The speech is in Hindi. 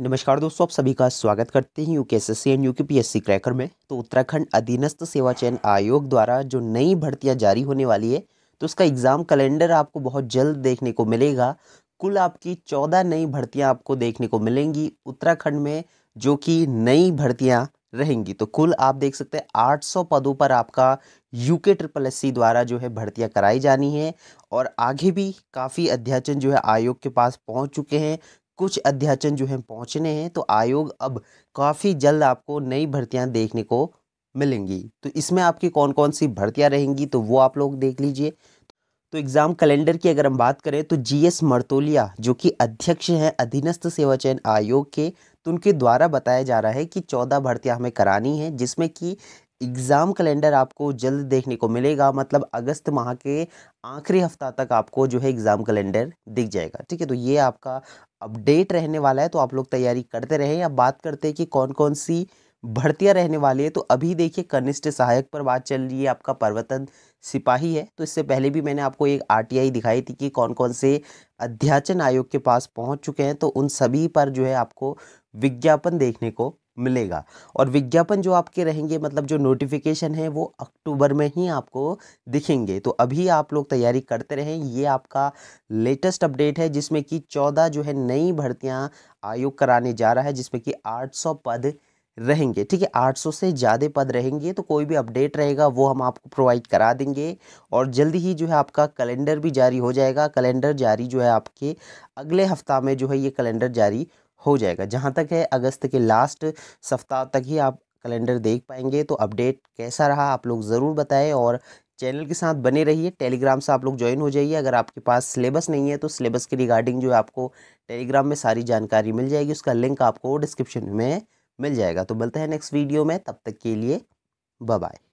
नमस्कार दोस्तों आप सभी का स्वागत करते हैं U K S S C and U K P S C cracker में तो उत्तराखंड अधीनस्थ सेवा चयन आयोग द्वारा जो नई भर्तियां जारी होने वाली है तो उसका एग्ज़ाम कैलेंडर आपको बहुत जल्द देखने को मिलेगा कुल आपकी चौदह नई भर्तियां आपको देखने को मिलेंगी उत्तराखंड में जो कि नई भर्तियाँ रहेंगी तो कुल आप देख सकते हैं आठ पदों पर आपका यूके ट्रिपल एस द्वारा जो है भर्तियाँ कराई जानी है और आगे भी काफ़ी अध्याचन जो है आयोग के पास पहुँच चुके हैं कुछ अध्याचन जो हैं पहुंचने हैं तो आयोग अब काफ़ी जल्द आपको नई भर्तियां देखने को मिलेंगी तो इसमें आपकी कौन कौन सी भर्तियां रहेंगी तो वो आप लोग देख लीजिए तो एग्ज़ाम कैलेंडर की अगर हम बात करें तो जीएस मर्तोलिया जो कि अध्यक्ष हैं अधीनस्थ सेवा चयन आयोग के तो उनके द्वारा बताया जा रहा है कि चौदह भर्तियां हमें करानी हैं जिसमें कि एग्ज़ाम कैलेंडर आपको जल्द देखने को मिलेगा मतलब अगस्त माह के आखिरी हफ्ता तक आपको जो है एग्ज़ाम कैलेंडर दिख जाएगा ठीक है तो ये आपका अपडेट रहने वाला है तो आप लोग तैयारी करते रहें या बात करते हैं कि कौन कौन सी भर्तियां रहने वाली है तो अभी देखिए कनिष्ठ सहायक पर बात चल रही है आपका पर्वतन सिपाही है तो इससे पहले भी मैंने आपको एक आरटीआई दिखाई थी कि कौन कौन से अध्याचन आयोग के पास पहुंच चुके हैं तो उन सभी पर जो है आपको विज्ञापन देखने को मिलेगा और विज्ञापन जो आपके रहेंगे मतलब जो नोटिफिकेशन है वो अक्टूबर में ही आपको दिखेंगे तो अभी आप लोग तैयारी करते रहें ये आपका लेटेस्ट अपडेट है जिसमें कि चौदह जो है नई भर्तियाँ आयोग कराने जा रहा है जिसमें कि आठ सौ पद रहेंगे ठीक है 800 से ज़्यादा पद रहेंगे तो कोई भी अपडेट रहेगा वो हम आपको प्रोवाइड करा देंगे और जल्दी ही जो है आपका कैलेंडर भी जारी हो जाएगा कैलेंडर जारी जो है आपके अगले हफ्ता में जो है ये कैलेंडर जारी हो जाएगा जहाँ तक है अगस्त के लास्ट सप्ताह तक ही आप कैलेंडर देख पाएंगे तो अपडेट कैसा रहा आप लोग ज़रूर बताएं और चैनल के साथ बने रहिए टेलीग्राम से आप लोग ज्वाइन हो जाइए अगर आपके पास सिलेबस नहीं है तो सिलेबस के रिगार्डिंग जो है आपको टेलीग्राम में सारी जानकारी मिल जाएगी उसका लिंक आपको डिस्क्रिप्शन में मिल जाएगा तो मिलते हैं नेक्स्ट वीडियो में तब तक के लिए बाय